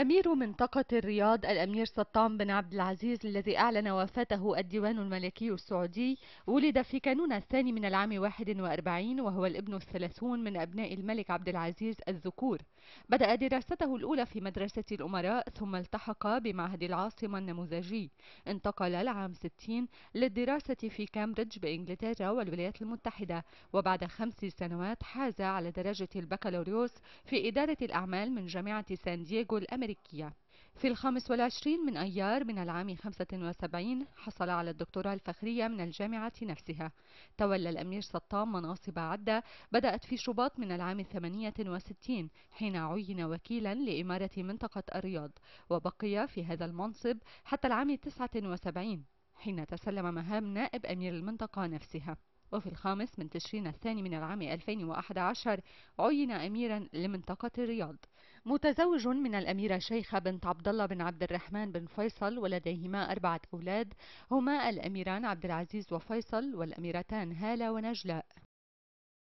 أمير منطقة الرياض الأمير سطام بن عبد العزيز الذي أعلن وفاته الديوان الملكي السعودي ولد في كانون الثاني من العام 41 وهو الابن الثلاثون من أبناء الملك عبد العزيز الذكور بدأ دراسته الأولى في مدرسة الأمراء ثم التحق بمعهد العاصمة النموذجي انتقل العام 60 للدراسة في كامبريدج بإنجلترا والولايات المتحدة وبعد خمس سنوات حاز على درجة البكالوريوس في إدارة الأعمال من جامعة سان دييغو الأمريكية الأمريكية في الخامس والعشرين من أيار من العام 75 حصل على الدكتوراه الفخرية من الجامعة نفسها تولى الأمير سطام مناصب عدة بدأت في شباط من العام 68 حين عين وكيلا لإمارة منطقة الرياض وبقي في هذا المنصب حتى العام 79 حين تسلم مهام نائب أمير المنطقة نفسها وفي الخامس من تشرين الثاني من العام 2011 عين أميرا لمنطقة الرياض متزوج من الأميرة شيخة بنت عبد الله بن عبد الرحمن بن فيصل ولديهما أربعة أولاد هما الأميران عبد العزيز وفيصل والأميرتان هالة ونجلاء